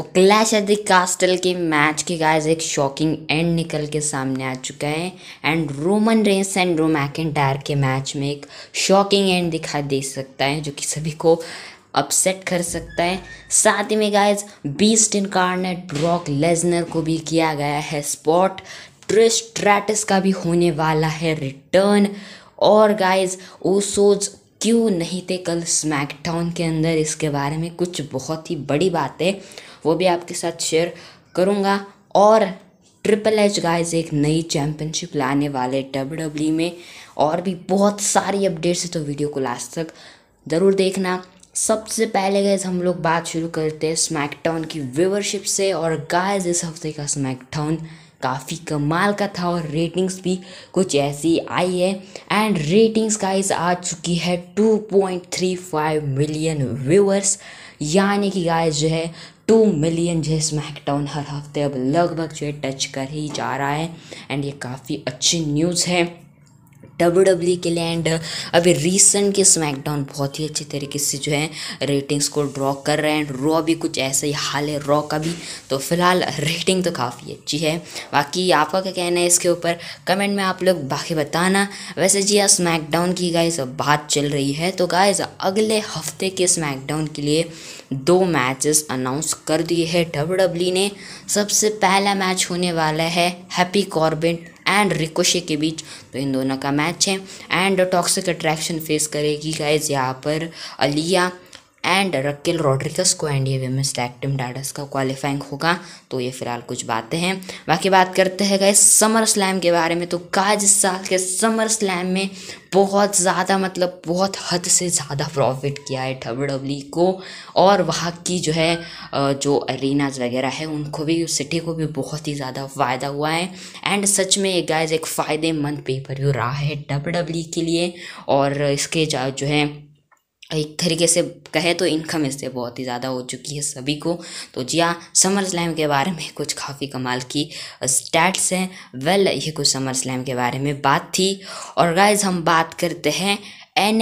तो clash of the कास्टल के match के गाइस एक शॉकिंग एंड निकल के सामने आ चुका है एंड रोमन रेंस एंड रो मैकेंटायर के मैच में एक शॉकिंग एंड दिखाई दे सकता है जो कि सभी को अपसेट कर सकता है साथ ही में guys beast incarnate Brock Lesnar को भी किया गया है स्पॉट ट्रिस ट्रैटिस का भी होने वाला है रिटर्न और गाइस ओसोज क्यों नहीं थे कल स्मैकडाउन के अंदर इसके बारे में कुछ बहुत ही बड़ी बातें वो भी आपके साथ शेयर करूँगा और ट्रिपल एच गाइज एक नई चैम्पियनशिप लाने वाले डब्ल्यू डब्ल्यू e में और भी बहुत सारी अपडेट्स है तो वीडियो को लास्ट तक ज़रूर देखना सबसे पहले गैस हम लोग बात शुरू करते हैं स्मैकडाउन की व्यूवरशिप से और गाइज इस हफ्ते का स्मैकडाउन काफ़ी कमाल का था और रेटिंग्स भी कुछ ऐसी आई है एंड रेटिंग्स गाइज आ चुकी है 2.35 मिलियन व्यूअर्स यानी कि गाइज जो है टू मिलियन जो है स्मैकडाउन हर हफ्ते अब लगभग जो है टच कर ही जा रहा है एंड ये काफ़ी अच्छी न्यूज़ है डब्ल्यू डब्ल्यू e के लिए एंड अभी रिसेंट के स्मैकडाउन बहुत ही अच्छे तरीके से जो है रेटिंग्स को ड्रॉ कर रहे हैं रॉ भी कुछ ऐसा ही हाल है रॉ का भी तो फिलहाल रेटिंग तो काफ़ी अच्छी है बाकी आपका क्या कहना है इसके ऊपर कमेंट में आप लोग बाकी बताना वैसे जी यहाँ स्मैकडाउन की गाइज बात चल रही है तो गाइज अगले हफ्ते के स्मैकडाउन के लिए दो मैचेस अनाउंस कर दिए हैं डब्ल्यू e ने सबसे पहला मैच होने वाला है हैप्पी कॉर्बेट एंड रिकोशे के बीच तो इन दोनों का मैच है एंड टॉक्सिक अट्रैक्शन फेस करेगी गाइज यहाँ पर अलिया एंड रक्केल रॉड्रिकस को एंड ये वेमेंस टीम डाडस का क्वालिफाइंग होगा तो ये फिलहाल कुछ बातें हैं बाकी बात करते हैं गए समर स्लैम के बारे में तो काज इस साल के समर स्लैम में बहुत ज़्यादा मतलब बहुत हद से ज़्यादा प्रॉफिट किया है डब्ल्यू डब्ल्यू e को और वहाँ की जो है जो अरीनाज वगैरह है उनको भी उस सिटी को भी बहुत ही ज़्यादा फ़ायदा हुआ है एंड सच में ये गायज एक फ़ायदेमंद पेपर व्यू रहा है डब्ल्यू डब्ल्यू e के लिए और इसके जो है एक तरीके से कहे तो इनकम इससे बहुत ही ज़्यादा हो चुकी है सभी को तो जी हाँ समर स्लैम के बारे में कुछ काफ़ी कमाल की स्टैट्स हैं वेल ये कुछ समर स्लैम के बारे में बात थी और गाइज हम बात करते हैं एन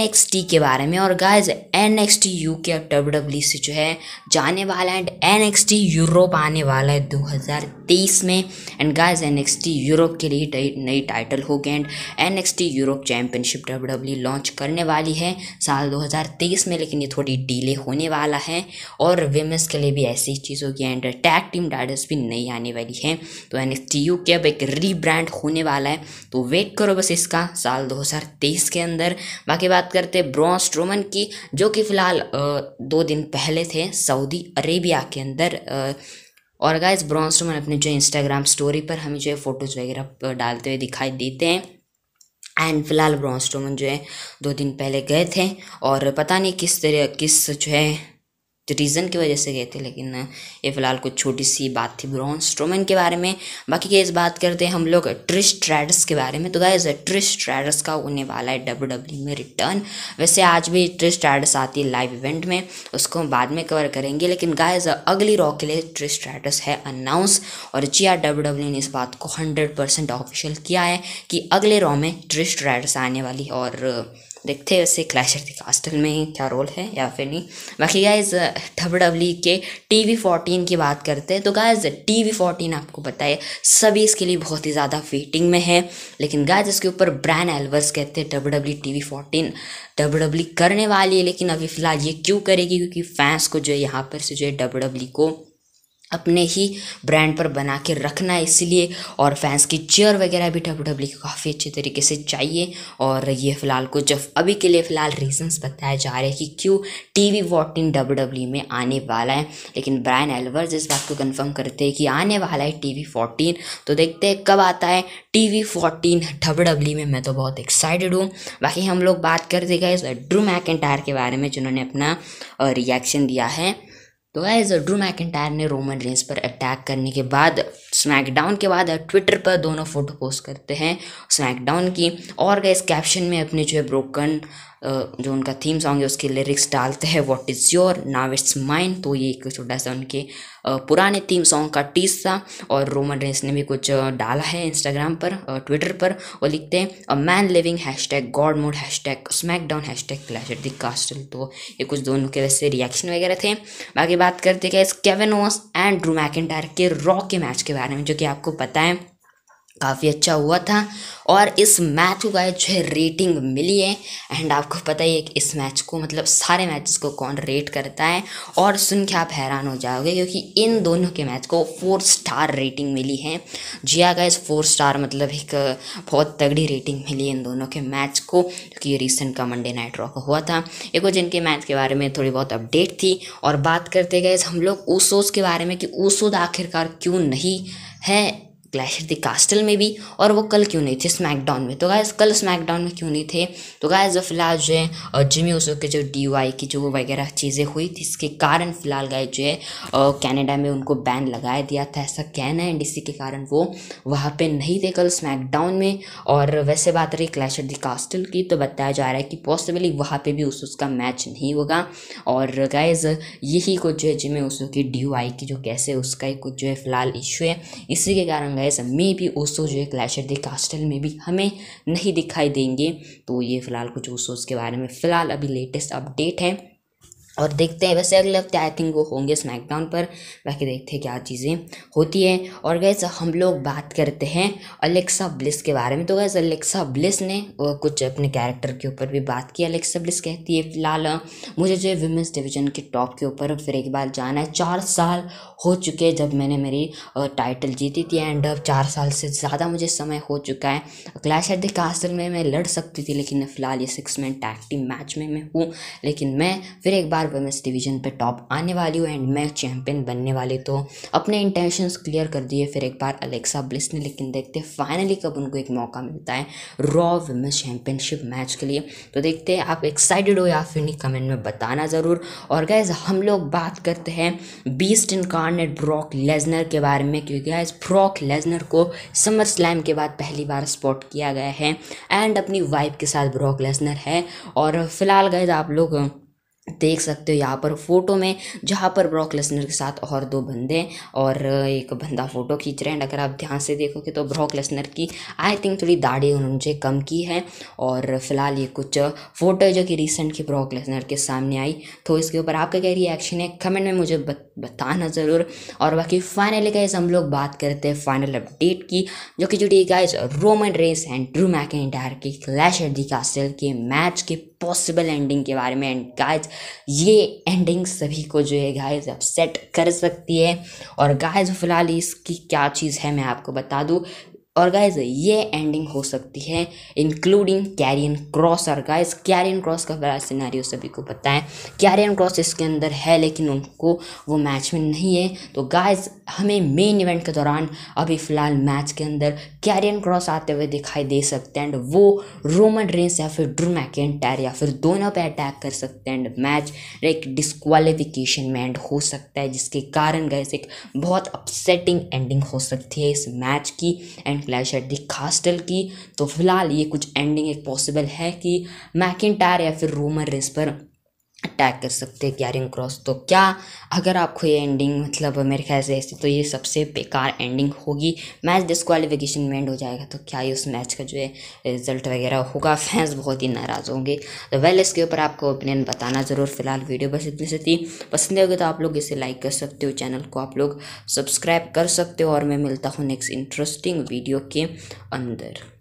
के बारे में और guys N X T U K अब डब्ल्यू डब्ल्यू से जो है जाने वाला है and N X T Europe आने वाला है 2023 में and guys N X T Europe के लिए नई टाइटल होगी and N X T Europe championship W W launch करने वाली है साल 2023 में लेकिन ये थोड़ी डीले होने वाला है और वेमेंस के लिए भी ऐसी चीज़ होगी एंड टैग टीम डाइडर्स भी नई आने वाली है तो N X T U K अब एक रीब्रांड होने वाला है तो वेट करो बस इसका साल दो के अंदर बाकी आगे बात करते हैं ब्रॉन स्ट्रोमन की जो कि फ़िलहाल दो दिन पहले थे सऊदी अरेबिया के अंदर और गाइस ब्रॉन स्ट्रोमन अपने जो इंस्टाग्राम स्टोरी पर हमें जो है फ़ोटोज़ वगैरह डालते हुए दिखाई देते हैं एंड फिलहाल रोमन जो है दो दिन पहले गए थे और पता नहीं किस तरह किस जो है तो रीज़न की वजह से गए थे लेकिन ये फ़िलहाल कुछ छोटी सी बात थी ब्रॉन स्ट्रोमैन के बारे में बाकी गैस बात करते हैं हम लोग ट्रिश ट्रैडस के बारे में तो गैस ट्रिश ट्रैडस का होने वाला है डब्ल्यू डब्ल्यू e में रिटर्न वैसे आज भी ट्रिश ट्रैडस आती है लाइव इवेंट में उसको हम बाद में कवर करेंगे लेकिन गायज अगली रॉ के लिए ट्रिश ट्रैडस है अनाउंस और जी आर डब्ल्यू डब्ल्यू ने इस बात को हंड्रेड परसेंट ऑफिशियल किया है कि अगले रॉ में ट्रिश ट्रैडस आने वाली और देखते हैं वैसे क्लैश ऑफ द कास्टल में क्या रोल है या फिर नहीं बाकी गाइज डब्ल्यू डब्ल्यू के टी वी फोर्टीन की बात करते हैं तो गाइज टी वी फोर्टीन आपको बताए सभी इसके लिए बहुत ही ज़्यादा वेटिंग में है लेकिन गाइज इसके ऊपर ब्रैन एल्वर्स कहते हैं W W T V fourteen W W करने वाली है लेकिन अभी फ़िलहाल ये क्यों करेगी क्योंकि फैंस को जो है यहाँ पर से जो है डब्ल्यू डब्ल्यू e को अपने ही ब्रांड पर बना के रखना है इसलिए और फैंस की चेयर वगैरह भी डब्ल्यू डब्ल्यू e को काफ़ी अच्छे तरीके से चाहिए और ये फ़िलहाल कुछ अभी के लिए फ़िलहाल रीजंस बताए जा रहे हैं कि क्यों टीवी वॉटिन डब्ल्यू डब्ल्यू में आने वाला है लेकिन ब्रायन एल्वर्स इस बात को कंफर्म करते हैं कि आने वाला है टी वी फोर्टीन तो देखते हैं कब आता है टी वी फोर्टीन डब्ल्यू में मैं तो बहुत एक्साइटेड हूँ बाकी हम लोग बात करते गए ड्रू मैक के बारे में जिन्होंने अपना रिएक्शन दिया है तो गाइज ड्रू मैकइंटायर ने रोमन रेंस पर अटैक करने के बाद स्मैकडाउन के बाद ट्विटर पर दोनों फोटो पोस्ट करते हैं स्मैकडाउन की और इस कैप्शन में अपने जो है ब्रोकन जो उनका थीम सॉन्ग है उसके लिरिक्स डालते हैं what is your now it's mine तो ये एक छोटा सा उनके पुराने थीम सॉन्ग का टीस था और रोमन रेंस ने भी कुछ डाला है इंस्टाग्राम पर ट्विटर पर वो लिखते हैं a man living hashtag God mode hashtag SmackDown hashtag clash at castle तो ये कुछ दोनों के वैसे रिएक्शन वगैरह थे बाकी बात करते क्या इस Kevin Owens and Drew McIntyre के रॉ के मैच के बारे में जो कि आपको पता है काफ़ी अच्छा हुआ था और इस मैच को गाइस जो है रेटिंग मिली है एंड आपको पता ही है कि इस मैच को मतलब सारे मैचेस को कौन रेट करता है और सुन के आप हैरान हो जाओगे क्योंकि इन दोनों के मैच को फोर स्टार रेटिंग मिली है जी हाँ गाइस फोर स्टार मतलब एक बहुत तगड़ी रेटिंग मिली इन दोनों के मैच को क्योंकि रिसेंट का मंडे नाइट रॉक हुआ था एक वो जिनके मैच के बारे में थोड़ी बहुत अपडेट थी और बात करते गए हम लोग ऊसोस के बारे में कि ऊसोद आखिरकार क्यों नहीं है क्लैश द कास्टल में भी और वो कल क्यों नहीं थे स्मैकडाउन में तो गायज कल स्मैकडाउन में क्यों नहीं थे तो गायज फिलहाल जो है जिमी ओसो के जो डी की जो वगैरह चीज़ें हुई थी इसके कारण फिलहाल गाय जो है कैनेडा में उनको बैन लगाया दिया था ऐसा कहना है एंड इसी के कारण वो वहाँ पर नहीं थे कल स्मैकडाउन में और वैसे बात रही क्लैश द कास्टल की तो बताया जा रहा है कि पॉसिबली वहाँ पर भी उस उसका मैच नहीं होगा और गायज यही कुछ जो है जिमी ओसो की डी की जो कैसे उसका कुछ जो है फिलहाल इशू है इसी के कारण वैस मे भी ओसो जो है क्लैश दे कास्टल में भी हमें नहीं दिखाई देंगे तो ये फ़िलहाल कुछ ओसोज के बारे में फ़िलहाल अभी लेटेस्ट अपडेट है और देखते हैं वैसे अगले हफ्ते आई थिंक वो होंगे स्मैकडाउन पर बाकी देखते हैं क्या चीज़ें होती हैं और गैस हम लोग बात करते हैं अलेक्सा ब्लिस के बारे में तो गैस अलेक्सा ब्लिस ने कुछ अपने कैरेक्टर के ऊपर भी बात की अलेक्सा ब्लिस कहती है फिलहाल मुझे जो है वुमेंस डिवीजन के टॉप के ऊपर फिर एक बार जाना है चार साल हो चुके जब मैंने मेरी टाइटल जीती थी एंड अब चार साल से ज़्यादा मुझे समय हो चुका है क्लैश एट द कास्टल में मैं लड़ सकती थी लेकिन फ़िलहाल ये six man tag team match में मैं हूँ लेकिन मैं फिर एक बार वेमेंस डिवीजन पर टॉप आने वाली हूँ एंड मैं चैम्पियन बनने वाली तो अपने इंटेंशंस क्लियर कर दिए फिर एक बार अलेक्सा ब्लिस ने लेकिन देखते फाइनली कब उनको एक मौका मिलता है रॉ वेमेंस चैम्पियनशिप मैच के लिए तो देखते हैं आप एक्साइटेड हो या फिर नहीं कमेंट में बताना ज़रूर और गैज़ हम लोग बात करते हैं beast incarnate Brock Lesnar के बारे में क्योंकि आज ब्रॉक लेजनर को समर स्लैम के बाद पहली बार स्पॉट किया गया है एंड अपनी वाइफ के साथ ब्रॉक लेजनर है और फिलहाल गए आप लोग देख सकते हो यहाँ पर फोटो में जहाँ पर ब्रॉक लेसनर के साथ और दो बंदे और एक बंदा फोटो खींच रहे हैं अगर आप ध्यान से देखोगे तो ब्रॉक लेसनर की आई थिंक थोड़ी दाढ़ी उन्होंने कम की है और फिलहाल ये कुछ फोटो जो कि रिसेंट की ब्रॉक लेसनर के सामने आई तो इसके ऊपर आपका क्या रिएक्शन है कमेंट में मुझे बत बताना ज़रूर और बाकी फाइनली गाइज हम लोग बात करते हैं फाइनल अपडेट की जो कि जुड़ी guys Roman Reigns and Drew डायर की क्लैश एट दी कास्टल के मैच के पॉसिबल एंडिंग के बारे में एंड गाइज ये एंडिंग सभी को जो है गाइज अपसेट कर सकती है और गाइज फिलहाल इसकी क्या चीज़ है मैं आपको बता दूँ और गाइज ये एंडिंग हो सकती है इंक्लूडिंग कैरियन क्रॉस और गाइज कैरियन क्रॉस का बड़ा सिनारी सभी को पता है कैरियन क्रॉस इसके अंदर है लेकिन उनको वो मैच में नहीं है तो गाइज हमें मेन इवेंट के दौरान अभी फ़िलहाल मैच के अंदर कैरियन क्रॉस आते हुए दिखाई दे सकते हैं एंड वो रोमन रेंस या फिर ड्रू मैकेंटायर या फिर दोनों पर अटैक कर सकते हैं एंड मैच एक डिस्कालिफिकेशन में एंड हो सकता है जिसके कारण गाइज एक बहुत अपसेटिंग एंडिंग हो सकती है इस मैच की end and clash at the castle की तो फिलहाल ये कुछ एंडिंग एक पॉसिबल है कि मैकिन या फिर रोमन रेस पर अटैक कर सकते हैं कैरियन क्रॉस तो क्या अगर आपको ये एंडिंग मतलब मेरे ख्याल से ऐसी तो ये सबसे बेकार एंडिंग होगी मैच डिस्कवालिफिकेशन में एंड हो जाएगा तो क्या ये उस मैच का जो है रिजल्ट वगैरह होगा फैंस बहुत ही नाराज़ होंगे तो वेल इसके ऊपर आपको ओपिनियन बताना ज़रूर फिलहाल वीडियो बस इतनी सी थी पसंद होगी तो आप लोग इसे लाइक कर सकते हो चैनल को आप लोग सब्सक्राइब कर सकते हो और मैं मिलता हूँ नेक्स्ट इंटरेस्टिंग वीडियो के अंदर